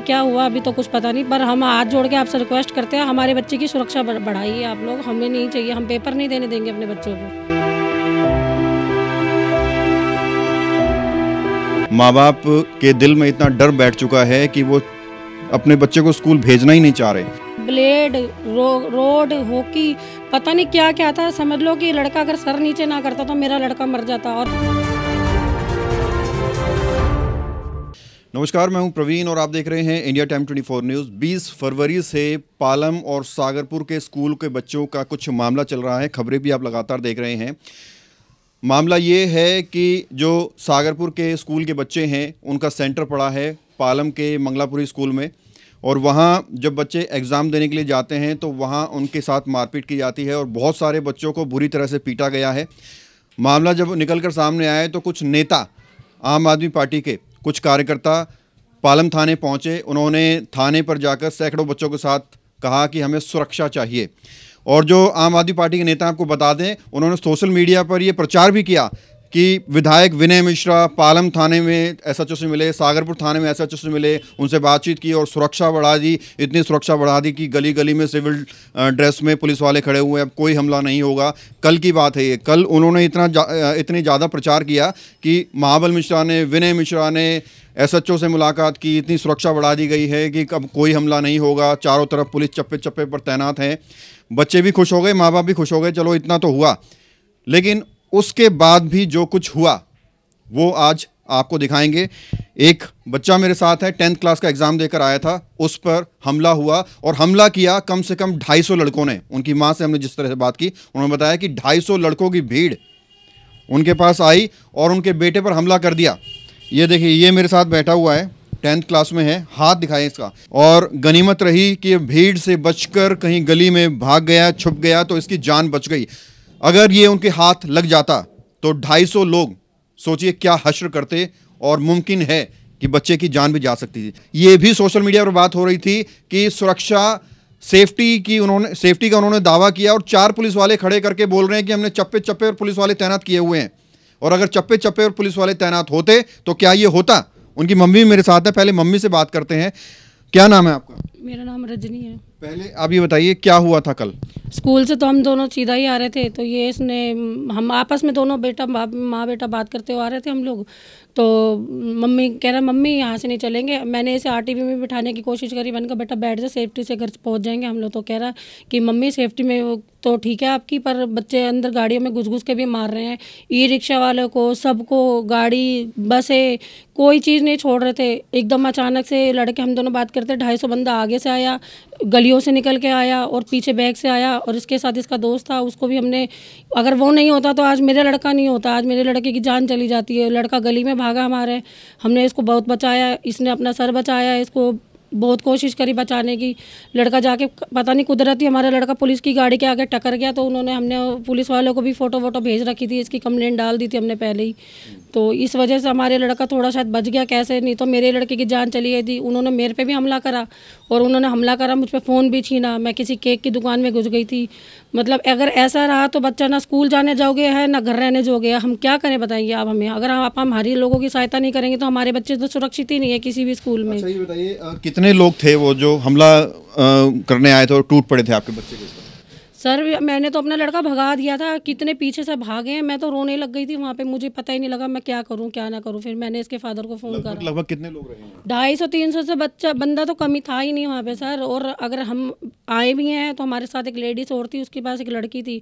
कि क्या हुआ अभी तो कुछ पता नहीं पर हम हाथ जोड़ के आपसे रिक्वेस्ट करते हैं हमारे बच्चे की सुरक्षा बढ़ाइए आप लोग हमें नहीं चाहिए हम पेपर नहीं देने देंगे अपने बच्चों को माँ बाप के दिल में इतना डर बैठ चुका है कि वो अपने बच्चे को स्कूल भेजना ही नहीं चाह रहे ब्लेड रो, रोड हॉकी पता नहीं क्या क्या था समझ लो कि लड़का अगर सर नीचे ना करता तो मेरा लड़का मर जाता और नमस्कार मैं हूं प्रवीण और आप देख रहे हैं इंडिया टाइम 24 न्यूज़ 20 फरवरी से पालम और सागरपुर के स्कूल के बच्चों का कुछ मामला चल रहा है खबरें भी आप लगातार देख रहे हैं मामला ये है कि जो सागरपुर के स्कूल के बच्चे हैं उनका सेंटर पड़ा है पालम के मंगलापुरी स्कूल में और वहाँ जब बच्चे एग्ज़ाम देने के लिए जाते हैं तो वहाँ उनके साथ मारपीट की जाती है और बहुत सारे बच्चों को बुरी तरह से पीटा गया है मामला जब निकल कर सामने आया तो कुछ नेता आम आदमी पार्टी के कुछ कार्यकर्ता पालम थाने पहुंचे उन्होंने थाने पर जाकर सैकड़ों बच्चों के साथ कहा कि हमें सुरक्षा चाहिए और जो आम आदमी पार्टी के नेता आपको बता दें उन्होंने सोशल मीडिया पर ये प्रचार भी किया कि विधायक विनय मिश्रा पालम थाने में एस एच से मिले सागरपुर थाने में एस एच से मिले उनसे बातचीत की और सुरक्षा बढ़ा दी इतनी सुरक्षा बढ़ा दी कि गली गली में सिविल ड्रेस में पुलिस वाले खड़े हुए अब कोई हमला नहीं होगा कल की बात है ये कल उन्होंने इतना जा, इतनी ज़्यादा प्रचार किया कि महाबल मिश्रा ने विनय मिश्रा ने एस एच ओ से मुलाकात की इतनी सुरक्षा बढ़ा दी गई है कि अब कोई हमला नहीं होगा चारों तरफ पुलिस चप्पे चप्पे पर तैनात हैं बच्चे भी खुश हो गए माँ बाप भी खुश हो गए चलो इतना तो हुआ लेकिन उसके बाद भी जो कुछ हुआ वो आज आपको दिखाएंगे एक बच्चा मेरे साथ है टेंथ क्लास का एग्ज़ाम देकर आया था उस पर हमला हुआ और हमला किया कम से कम 250 लड़कों ने उनकी माँ से हमने जिस तरह से बात की उन्होंने बताया कि 250 लड़कों की भीड़ उनके पास आई और उनके बेटे पर हमला कर दिया ये देखिए ये मेरे साथ बैठा हुआ है टेंथ क्लास में है हाथ दिखाए इसका और गनीमत रही कि भीड़ से बचकर कहीं गली में भाग गया छुप गया तो इसकी जान बच गई अगर ये उनके हाथ लग जाता तो 250 लोग सोचिए क्या हश्र करते और मुमकिन है कि बच्चे की जान भी जा सकती थी ये भी सोशल मीडिया पर बात हो रही थी कि सुरक्षा सेफ्टी की उन्होंने सेफ्टी का उन्होंने दावा किया और चार पुलिस वाले खड़े करके बोल रहे हैं कि हमने चप्पे चप्पे और पुलिस वाले तैनात किए हुए हैं और अगर चप्पे चप्पे और पुलिस वाले तैनात होते तो क्या ये होता उनकी मम्मी मेरे साथ है पहले मम्मी से बात करते हैं क्या नाम है आपका मेरा नाम रजनी है पहले आप ये बताइए क्या हुआ था कल स्कूल से तो हम दोनों सीधा ही आ रहे थे तो ये इसने हम आपस में दोनों बेटा माँ बेटा बात करते हुए आ रहे थे हम लोग तो मम्मी कह रहा मम्मी यहाँ से नहीं चलेंगे मैंने इसे आर में बिठाने की कोशिश करी मैंने कहा बेटा बैठ जाए सेफ्टी से घर पहुँच जाएंगे हम लोग तो कह रहा कि मम्मी सेफ्टी में तो ठीक है आपकी पर बच्चे अंदर गाड़ियों में घुस घुस के भी मार रहे हैं ई रिक्शा वालों को सबको गाड़ी बसें कोई चीज़ नहीं छोड़ रहे थे एकदम अचानक से लड़के हम दोनों बात करते ढाई सौ बंदा आगे से आया गलियों से निकल के आया और पीछे बैग से आया और इसके साथ इसका दोस्त था उसको भी हमने अगर वो नहीं होता तो आज मेरा लड़का नहीं होता आज मेरे लड़के की जान चली जाती है लड़का गली में भागा हमारे हमने इसको बहुत बचाया इसने अपना सर बचाया इसको बहुत कोशिश करी बचाने की लड़का जाके पता नहीं कुदरती हमारा लड़का पुलिस की गाड़ी के आगे टकर गया तो उन्होंने हमने पुलिस वालों को भी फ़ोटो वोटो भेज रखी थी इसकी कंप्लेंट डाल दी थी हमने पहले ही तो इस वजह से हमारे लड़का थोड़ा शायद बच गया कैसे नहीं तो मेरे लड़के की जान चली गई थी उन्होंने मेरे पे भी हमला करा और उन्होंने हमला करा मुझ पर फ़ोन भी छीना मैं किसी केक की दुकान में घुस गई थी मतलब अगर ऐसा रहा तो बच्चा ना स्कूल जाने जाओगे है ना घर रहने जाओगे हम क्या करें बताएंगे आप हमें अगर आप हमारी लोगों की सहायता नहीं करेंगे तो हमारे बच्चे तो सुरक्षित ही नहीं है किसी भी स्कूल में अच्छा, बताइए कितने लोग थे वो जो हमला करने आए थे और टूट पड़े थे आपके बच्चे के सर मैंने तो अपना लड़का भगा दिया था कितने पीछे से भागे हैं मैं तो रोने लग गई थी वहाँ पे मुझे पता ही नहीं लगा मैं क्या करूँ क्या ना करूँ फिर मैंने इसके फादर को फ़ोन करा लगभग कितने लोग रहे ढाई सौ तीन सौ से बच्चा बंदा तो कमी था ही नहीं वहाँ पे सर और अगर हम आए भी हैं तो हमारे साथ एक लेडीज़ और थी उसके पास एक लड़की थी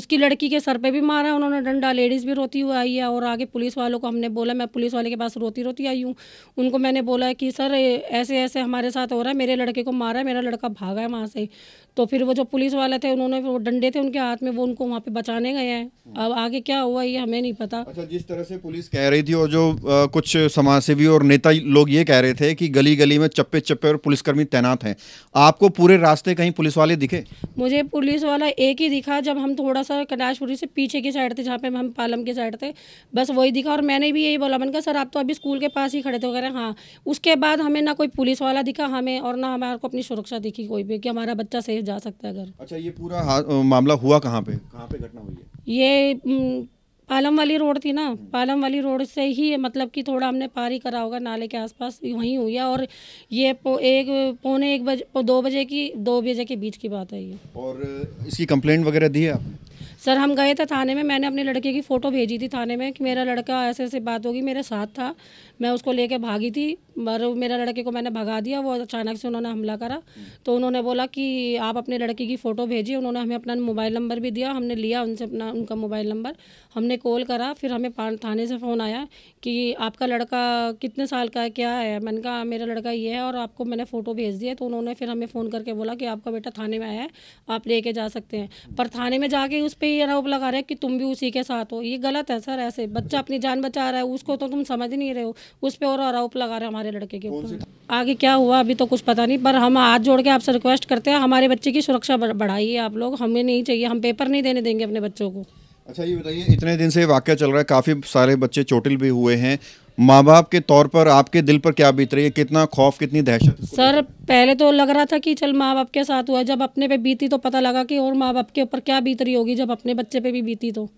उसकी लड़की के सर पर भी मारा उन्होंने डंडा लेडीज़ भी रोती हुई आई है और आगे पुलिस वालों को हमने बोला मैं पुलिस वाले के पास रोती रोती आई हूँ उनको मैंने बोला कि सर ऐसे ऐसे हमारे साथ हो रहा है मेरे लड़के को मारा है मेरा लड़का भागा है वहाँ से तो फिर वो जो पुलिस वाले थे उन्होंने उन्होंने वो डंडे थे उनके हाथ में वो उनको वहाँ पे बचाने गए हैं अब आगे क्या हुआ ये हमें नहीं पता अच्छा जिस तरह से पुलिस कह रही थी और जो आ, कुछ समाज सेवी और नेता लोग ये कह रहे थे कि गली गली में चप्पे चप्पे और पुलिसकर्मी तैनात हैं आपको पूरे रास्ते कहीं पुलिस वाले दिखे मुझे पुलिस वाला एक ही दिखा जब हम थोड़ा सा कैलाशपुरी से पीछे की साइड थे जहाँ पे हम पालम की साइड थे बस वही दिखा और मैंने भी यही बोला मन कहा सर आप तो अभी स्कूल के पास ही खड़े थे वगैरह हाँ उसके बाद हमें ना कोई पुलिस वाला दिखा हमें और ना हमारे को अपनी सुरक्षा दिखी कोई भी कि हमारा बच्चा सेफ जा सकता है अगर अच्छा ये पूरा आपका मामला हुआ कहाँ पे कहाँ पे घटना हुई है ये पालम वाली रोड थी ना पालम वाली रोड से ही मतलब कि थोड़ा हमने पार ही करा होगा नाले के आसपास वहीं हुई है और ये पो, एक पौने एक बजे दो बजे की दो बजे के बीच की बात है ये और इसकी कंप्लेंट वगैरह दी है आपने सर हम गए थे थाने में मैंने अपने लड़के की फ़ोटो भेजी थी थाने में कि मेरा लड़का ऐसे ऐसे बात होगी मेरे साथ था मैं उसको लेके भागी थी पर मेरा लड़के को मैंने भगा दिया वो अचानक से उन्होंने हमला करा तो उन्होंने बोला कि आप अपने लड़के की फ़ोटो भेजिए उन्होंने हमें अपना मोबाइल नंबर भी दिया हमने लिया उनसे अपना उनका मोबाइल नंबर हमने कॉल करा फिर हमें थाने से फ़ोन आया कि आपका लड़का कितने साल का है क्या है मैंने कहा मेरा लड़का ये है और आपको मैंने फ़ोटो भेज दिया तो उन्होंने फिर हमें फ़ोन करके बोला कि आपका बेटा थाने में आया है आप लेके जा सकते हैं पर थाने में जाके उस पर ये आरोप लगा रहे हैं कि तुम भी उसी के साथ हो ये गलत है सर ऐसे बच्चा अपनी जान बचा रहा है उसको तो तुम समझ नहीं रहे हो उस पर और आरोप लगा रहे हमारे लड़के के ऊपर आगे क्या हुआ अभी तो कुछ पता नहीं पर हम हाथ जोड़ के आपसे रिक्वेस्ट करते हैं हमारे बच्चे की सुरक्षा बढ़ाइए आप लोग हमें नहीं चाहिए हम पेपर नहीं देने देंगे अपने बच्चों को अच्छा ये बताइए इतने दिन से वाक्य चल रहा है काफ़ी सारे बच्चे चोटिल भी हुए हैं माँ बाप के तौर पर आपके दिल पर क्या बीत रही है कितना खौफ कितनी दहशत सर पहले तो लग रहा था कि चल माँ बाप के साथ हुआ जब अपने पे बीती तो पता लगा कि और माँ बाप के ऊपर क्या बीत रही होगी जब अपने बच्चे पे भी बीती तो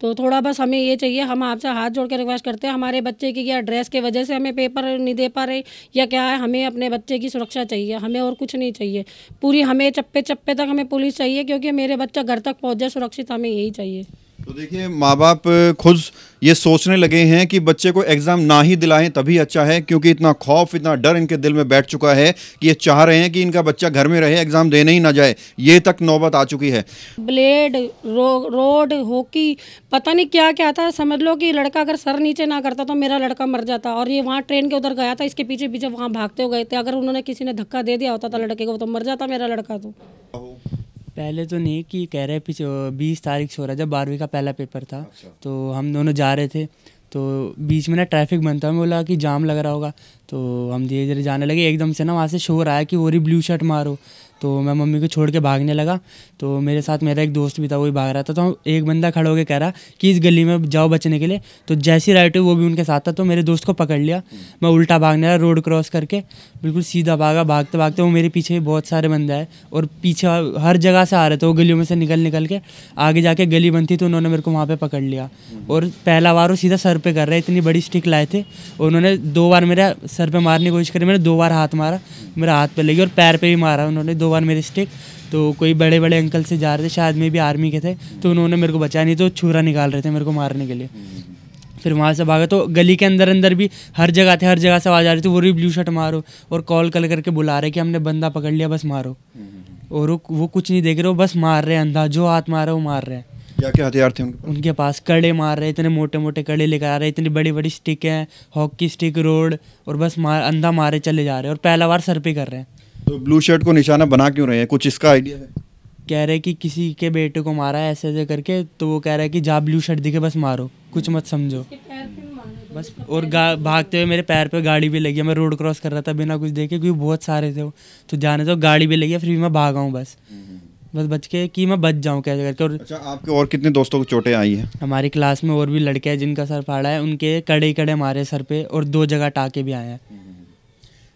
तो थोड़ा बस हमें ये चाहिए हम आपसे हाथ जोड़ के रिक्वेस्ट करते हैं हमारे बच्चे की या ड्रेस के वजह से हमें पेपर नहीं दे पा रहे या क्या है हमें अपने बच्चे की सुरक्षा चाहिए हमें और कुछ नहीं चाहिए पूरी हमें चप्पे चप्पे तक हमें पुलिस चाहिए क्योंकि मेरे बच्चा घर तक पहुँच जाए सुरक्षित हमें यही चाहिए तो देखिए माँ बाप खुद ये सोचने लगे हैं कि बच्चे को एग्ज़ाम ना ही दिलाएं तभी अच्छा है क्योंकि इतना खौफ इतना डर इनके दिल में बैठ चुका है कि ये चाह रहे हैं कि इनका बच्चा घर में रहे एग्ज़ाम देने ही ना जाए ये तक नौबत आ चुकी है ब्लेड रो, रोड हॉकी पता नहीं क्या क्या था समझ लो कि लड़का अगर सर नीचे ना करता तो मेरा लड़का मर जाता और ये वहाँ ट्रेन के उधर गया था इसके पीछे पीछे वहाँ भागते हो गए थे अगर उन्होंने किसी ने धक्का दे दिया होता था लड़के को तो मर जाता मेरा लड़का तो पहले तो नहीं कि कह रहे पीछे बीस तारीख से हो रहा जब बारहवीं का पहला पेपर था अच्छा। तो हम दोनों जा रहे थे तो बीच में ना ट्रैफिक बनता हमें बोला कि जाम लग रहा होगा तो हम धीरे धीरे जाने लगे एकदम से ना वहाँ से शोर आया कि वो रही ब्लू शर्ट मारो तो मैं मम्मी को छोड़ के भागने लगा तो मेरे साथ मेरा एक दोस्त भी था वो भी भाग रहा था तो एक बंदा खड़ा होकर कह रहा कि इस गली में जाओ बचने के लिए तो जैसी राइट हुई वो भी उनके साथ था तो मेरे दोस्त को पकड़ लिया मैं उल्टा भागने लगा रोड क्रॉस करके बिल्कुल सीधा भागा भागते भागते वो मेरे पीछे बहुत सारे बंदा है और पीछे हर जगह से आ रहे थे वो गलियों में से निकल निकल के आगे जाके गली थी तो उन्होंने मेरे को वहाँ पर पकड़ लिया और पहला बार वो सीधा सर पर कर रहे इतनी बड़ी स्टिक लाए थे और उन्होंने दो बार मेरा सर पर मारने की कोशिश करी मैंने दो बार हाथ मारा मेरा हाथ पर लगी और पैर पर भी मारा उन्होंने दो बार मेरी स्टिक तो कोई बड़े बड़े अंकल से जा रहे थे शायद में भी आर्मी के थे तो उन्होंने मेरे को बचाया नहीं तो छुरा निकाल रहे थे मेरे को मारने के लिए फिर वहाँ से भागा तो गली के अंदर अंदर भी हर जगह थे हर जगह से आवाज़ आ रही थी वो भी ब्लू शर्ट मारो और कॉल कर करके बुला रहे कि हमने बंदा पकड़ लिया बस मारो और वो, वो कुछ नहीं देख रहे हो बस मार रहे हैं अंधा जो हाथ मारा वो मार रहे हैं क्या क्या हथियार थे उनके पास उनके पास कड़े मार रहे इतने मोटे मोटे कड़े लेकर आ रहे इतनी बड़ी बड़ी स्टिक हैं हॉकी स्टिक रोड और बस मार अंधा मारे चले जा रहे हैं और पहला बार सर पे कर रहे हैं तो ब्लू शर्ट को निशाना बना क्यों रहे हैं कुछ इसका आइडिया है कह रहे कि किसी के बेटे को मारा है ऐसे ऐसे करके तो वो कह रहा है कि जा ब्लू शर्ट दिखे बस मारो कुछ मत समझो बस और भागते हुए मेरे पैर पे गाड़ी भी लगी मैं रोड क्रॉस कर रहा था बिना कुछ देखे क्योंकि बहुत सारे थे तो जाने तो गाड़ी भी लगी फिर भी मैं भागा हूँ बस हम्म। बस बच के कि मैं बच जाऊँ कैसे करके और अच्छा आपके और कितने दोस्तों को चोटें आई हैं हमारी क्लास में और भी लड़के हैं जिनका सर फाड़ा है उनके कड़े कड़े मारे सर पे और दो जगह टाके भी आए हैं हम्म।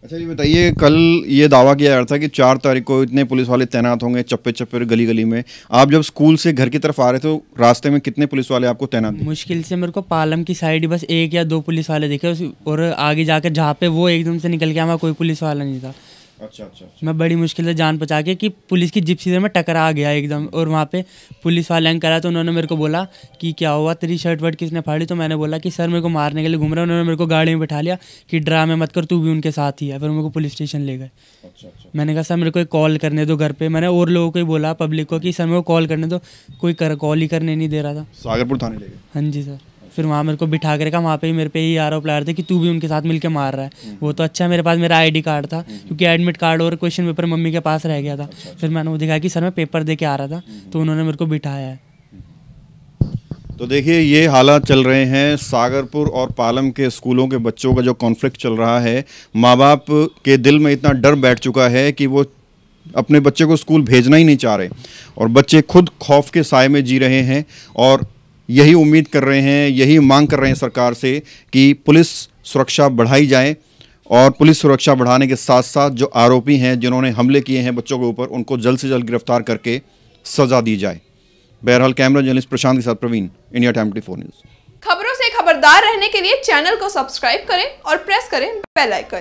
अच्छा जी बताइए कल ये दावा किया जा रहा था कि चार तारीख को इतने पुलिस वाले तैनात होंगे चप्पे चप्पे गली गली में आप जब स्कूल से घर की तरफ आ रहे थे तो रास्ते में कितने पुलिस वाले आपको तैनात मुश्किल से मेरे को पालम की साइड बस एक या दो पुलिस वाले देखे और आगे जाकर जहाँ पे वो एकदम से निकल के हमारा कोई पुलिस वाला नहीं था अच्छा, अच्छा अच्छा मैं बड़ी मुश्किल से जान पहचा के कि पुलिस की जिप्सी से में टकरा गया एकदम और वहाँ पे पुलिस वाले अंक करा तो उन्होंने मेरे को बोला कि क्या हुआ तेरी शर्ट वर्ट किसने फाड़ी तो मैंने बोला कि सर मेरे को मारने के लिए घूम रहा उन्होंने मेरे को गाड़ी में बैठा लिया कि ड्रामे मत कर तू भी उनके साथ ही है फिर मेरे को पुलिस स्टेशन ले गए अच्छा अच्छा मैंने कहा सर मेरे को एक कॉल करने दो घर पर मैंने और लोगों को ही बोला पब्लिक को कि सर मेरे को कॉल करने दो कोई कॉल ही करने नहीं दे रहा था सागरपुर थाने ले गए हाँ जी सर फिर वहाँ मेरे को बिठा कर रखा वहाँ पे ही मेरे पे ही आरोप लगा रहे थे कि तू भी उनके साथ मिलकर मार रहा है हम्म। वो तो अच्छा है मेरे पास मेरा आईडी कार्ड था हम्म। क्योंकि एडमिट कार्ड और क्वेश्चन पेपर मम्मी के पास रह गया था अच्छा, अच्छा। फिर मैंने वो दिखाया कि सर मैं पेपर दे के आ रहा था हम्म। तो उन्होंने मेरे को बिठाया है तो देखिए ये हालात चल रहे हैं सागरपुर और पालम के स्कूलों के बच्चों का जो कॉन्फ्लिक्ट चल रहा है माँ बाप के दिल में इतना डर बैठ चुका है कि वो अपने बच्चे को स्कूल भेजना ही नहीं चाह रहे और बच्चे खुद खौफ के साय में जी रहे हैं और यही उम्मीद कर रहे हैं यही मांग कर रहे हैं सरकार से कि पुलिस सुरक्षा बढ़ाई जाए और पुलिस सुरक्षा बढ़ाने के साथ साथ जो आरोपी हैं जिन्होंने हमले किए हैं बच्चों के ऊपर उनको जल्द से जल्द गिरफ्तार करके सजा दी जाए बहरहाल कैमरा जर्नलिस्ट प्रशांत के साथ Praveen India time T news खबरों से खबरदार रहने के लिए चैनल को सब्सक्राइब करें और प्रेस करें बेलाइकन